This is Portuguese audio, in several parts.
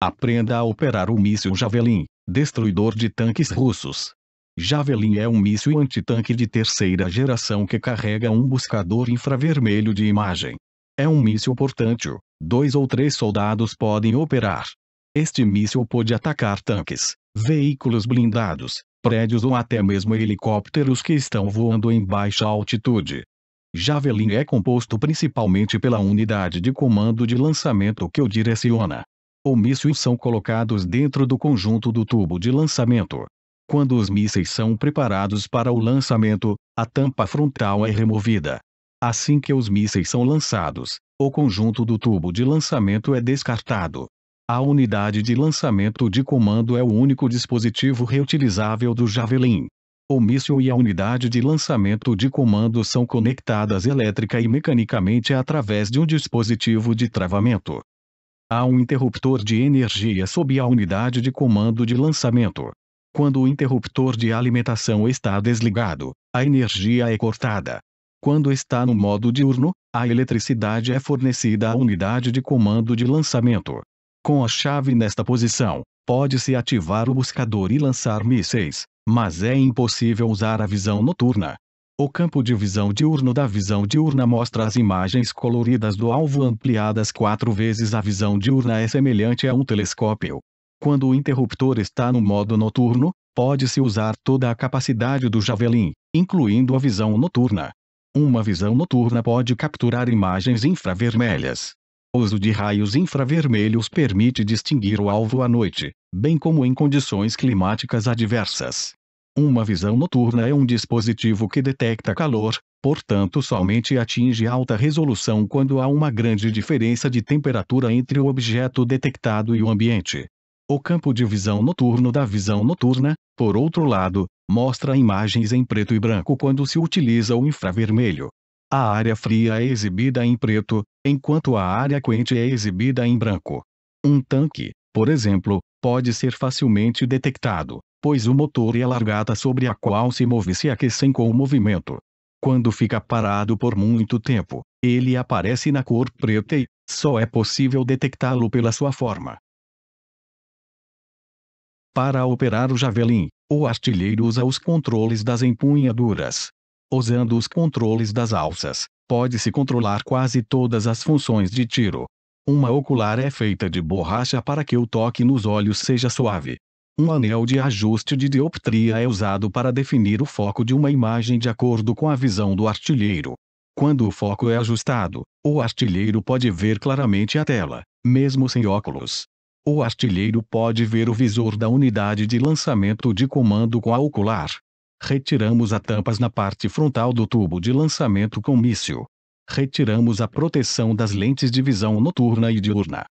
Aprenda a operar o míssil Javelin, destruidor de tanques russos. Javelin é um míssil antitanque de terceira geração que carrega um buscador infravermelho de imagem. É um míssil portátil, dois ou três soldados podem operar. Este míssil pode atacar tanques, veículos blindados, prédios ou até mesmo helicópteros que estão voando em baixa altitude. Javelin é composto principalmente pela unidade de comando de lançamento que o direciona ou mísseis são colocados dentro do conjunto do tubo de lançamento. Quando os mísseis são preparados para o lançamento, a tampa frontal é removida. Assim que os mísseis são lançados, o conjunto do tubo de lançamento é descartado. A unidade de lançamento de comando é o único dispositivo reutilizável do Javelin. O míssil e a unidade de lançamento de comando são conectadas elétrica e mecanicamente através de um dispositivo de travamento. Há um interruptor de energia sob a unidade de comando de lançamento. Quando o interruptor de alimentação está desligado, a energia é cortada. Quando está no modo diurno, a eletricidade é fornecida à unidade de comando de lançamento. Com a chave nesta posição, pode-se ativar o buscador e lançar mísseis, mas é impossível usar a visão noturna, o campo de visão diurno da visão diurna mostra as imagens coloridas do alvo ampliadas quatro vezes. A visão diurna é semelhante a um telescópio. Quando o interruptor está no modo noturno, pode-se usar toda a capacidade do Javelin, incluindo a visão noturna. Uma visão noturna pode capturar imagens infravermelhas. O uso de raios infravermelhos permite distinguir o alvo à noite, bem como em condições climáticas adversas. Uma visão noturna é um dispositivo que detecta calor, portanto somente atinge alta resolução quando há uma grande diferença de temperatura entre o objeto detectado e o ambiente. O campo de visão noturno da visão noturna, por outro lado, mostra imagens em preto e branco quando se utiliza o infravermelho. A área fria é exibida em preto, enquanto a área quente é exibida em branco. Um tanque, por exemplo, pode ser facilmente detectado pois o motor e a largata sobre a qual se move se aquecem com o movimento. Quando fica parado por muito tempo, ele aparece na cor preta e, só é possível detectá-lo pela sua forma. Para operar o Javelin, o artilheiro usa os controles das empunhaduras. Usando os controles das alças, pode-se controlar quase todas as funções de tiro. Uma ocular é feita de borracha para que o toque nos olhos seja suave, um anel de ajuste de dioptria é usado para definir o foco de uma imagem de acordo com a visão do artilheiro. Quando o foco é ajustado, o artilheiro pode ver claramente a tela, mesmo sem óculos. O artilheiro pode ver o visor da unidade de lançamento de comando com a ocular. Retiramos as tampas na parte frontal do tubo de lançamento com míssil. Retiramos a proteção das lentes de visão noturna e diurna.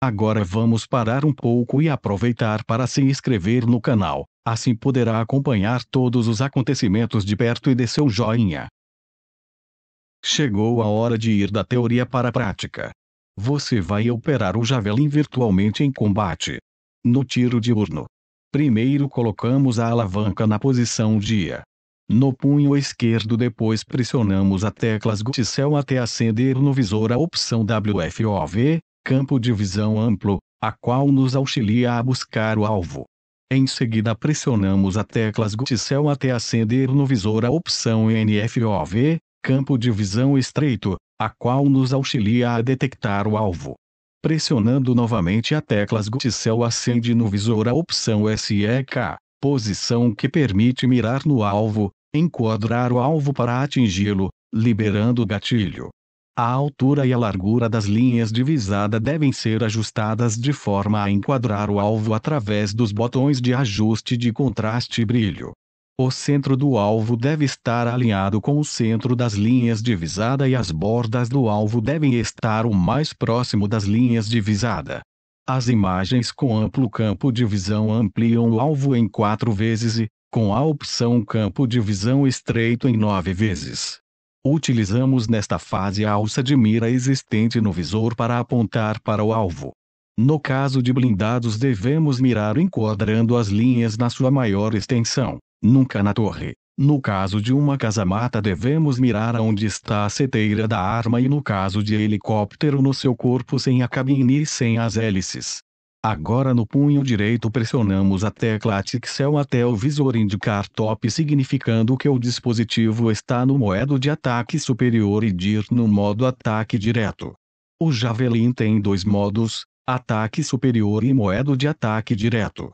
Agora vamos parar um pouco e aproveitar para se inscrever no canal, assim poderá acompanhar todos os acontecimentos de perto e dê seu joinha. Chegou a hora de ir da teoria para a prática. Você vai operar o Javelin virtualmente em combate. No tiro diurno. Primeiro colocamos a alavanca na posição dia. No punho esquerdo depois pressionamos a tecla Sgutcel até acender no visor a opção WFOV, campo de visão amplo, a qual nos auxilia a buscar o alvo. Em seguida pressionamos a tecla Gutcel até acender no visor a opção NFOV, campo de visão estreito, a qual nos auxilia a detectar o alvo. Pressionando novamente a tecla Gutcel acende no visor a opção SEK, posição que permite mirar no alvo, enquadrar o alvo para atingi-lo, liberando o gatilho. A altura e a largura das linhas de visada devem ser ajustadas de forma a enquadrar o alvo através dos botões de ajuste de contraste e brilho. O centro do alvo deve estar alinhado com o centro das linhas de visada e as bordas do alvo devem estar o mais próximo das linhas de visada. As imagens com amplo campo de visão ampliam o alvo em 4 vezes e, com a opção campo de visão estreito em 9 vezes. Utilizamos nesta fase a alça de mira existente no visor para apontar para o alvo. No caso de blindados, devemos mirar enquadrando as linhas na sua maior extensão, nunca na torre. No caso de uma casamata, devemos mirar aonde está a seteira da arma e no caso de helicóptero, no seu corpo sem a cabine e sem as hélices. Agora no punho direito pressionamos a tecla Atixel até o visor indicar top significando que o dispositivo está no modo de ataque superior e DIR no modo ataque direto. O Javelin tem dois modos, ataque superior e modo de ataque direto.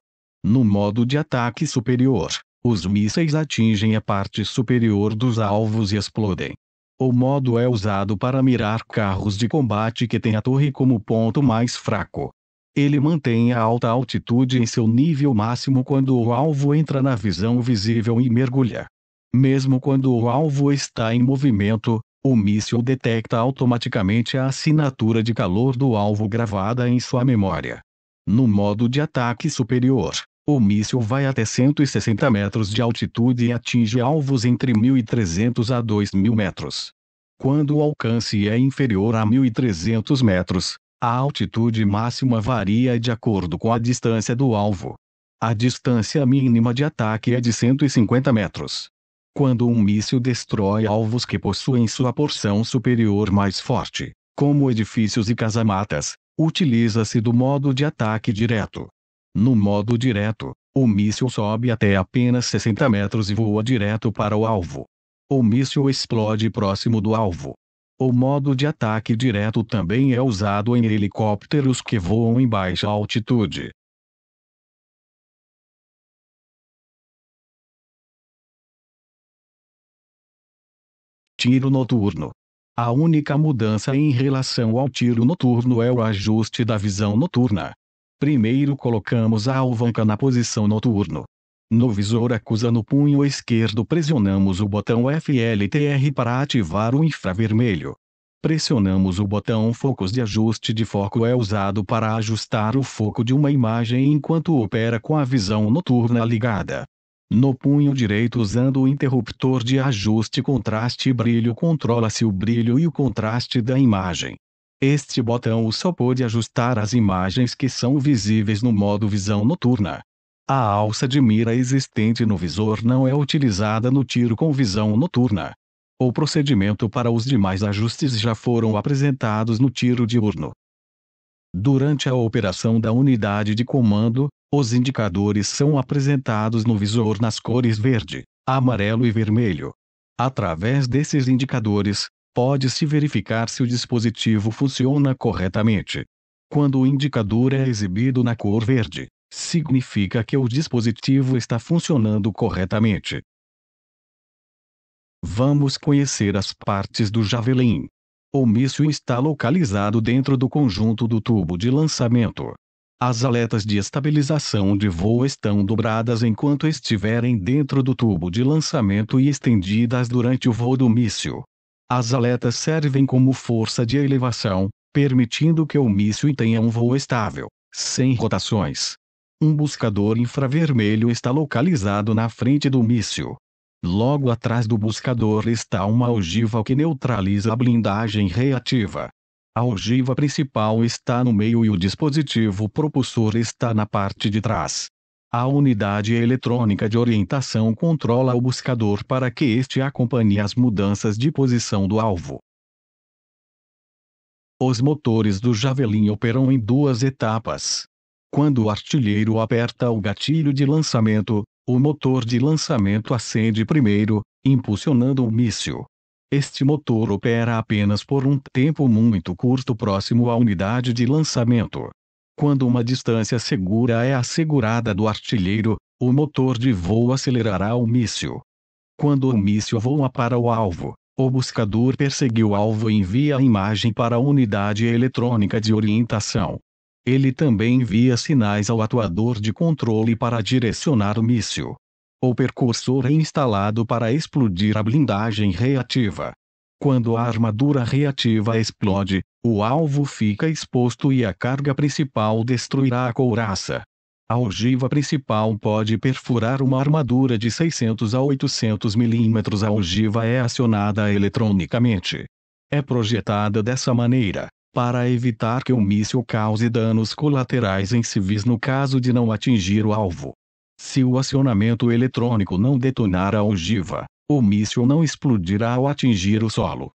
No modo de ataque superior, os mísseis atingem a parte superior dos alvos e explodem. O modo é usado para mirar carros de combate que têm a torre como ponto mais fraco. Ele mantém a alta altitude em seu nível máximo quando o alvo entra na visão visível e mergulha. Mesmo quando o alvo está em movimento, o míssil detecta automaticamente a assinatura de calor do alvo gravada em sua memória. No modo de ataque superior, o míssil vai até 160 metros de altitude e atinge alvos entre 1.300 a 2.000 metros. Quando o alcance é inferior a 1.300 metros, a altitude máxima varia de acordo com a distância do alvo. A distância mínima de ataque é de 150 metros. Quando um míssil destrói alvos que possuem sua porção superior mais forte, como edifícios e casamatas, utiliza-se do modo de ataque direto. No modo direto, o míssil sobe até apenas 60 metros e voa direto para o alvo. O míssil explode próximo do alvo, o modo de ataque direto também é usado em helicópteros que voam em baixa altitude. Tiro noturno. A única mudança em relação ao tiro noturno é o ajuste da visão noturna. Primeiro colocamos a alvanca na posição noturno. No visor acusa no punho esquerdo pressionamos o botão FLTR para ativar o infravermelho. Pressionamos o botão Focos de ajuste de foco é usado para ajustar o foco de uma imagem enquanto opera com a visão noturna ligada. No punho direito usando o interruptor de ajuste contraste e brilho controla-se o brilho e o contraste da imagem. Este botão só pode ajustar as imagens que são visíveis no modo visão noturna. A alça de mira existente no visor não é utilizada no tiro com visão noturna. O procedimento para os demais ajustes já foram apresentados no tiro diurno. Durante a operação da unidade de comando, os indicadores são apresentados no visor nas cores verde, amarelo e vermelho. Através desses indicadores, pode-se verificar se o dispositivo funciona corretamente. Quando o indicador é exibido na cor verde, significa que o dispositivo está funcionando corretamente. Vamos conhecer as partes do Javelin. O míssil está localizado dentro do conjunto do tubo de lançamento. As aletas de estabilização de voo estão dobradas enquanto estiverem dentro do tubo de lançamento e estendidas durante o voo do míssil. As aletas servem como força de elevação, permitindo que o míssil tenha um voo estável, sem rotações. Um buscador infravermelho está localizado na frente do míssil. Logo atrás do buscador está uma ogiva que neutraliza a blindagem reativa. A ogiva principal está no meio e o dispositivo propulsor está na parte de trás. A unidade eletrônica de orientação controla o buscador para que este acompanhe as mudanças de posição do alvo. Os motores do Javelin operam em duas etapas. Quando o artilheiro aperta o gatilho de lançamento, o motor de lançamento acende primeiro, impulsionando o míssil. Este motor opera apenas por um tempo muito curto próximo à unidade de lançamento. Quando uma distância segura é assegurada do artilheiro, o motor de voo acelerará o míssil. Quando o míssil voa para o alvo, o buscador persegue o alvo e envia a imagem para a unidade eletrônica de orientação, ele também envia sinais ao atuador de controle para direcionar o míssil. O percursor é instalado para explodir a blindagem reativa. Quando a armadura reativa explode, o alvo fica exposto e a carga principal destruirá a couraça. A ogiva principal pode perfurar uma armadura de 600 a 800 mm. A ogiva é acionada eletronicamente. É projetada dessa maneira para evitar que o míssil cause danos colaterais em civis no caso de não atingir o alvo. Se o acionamento eletrônico não detonar a ogiva, o míssil não explodirá ao atingir o solo.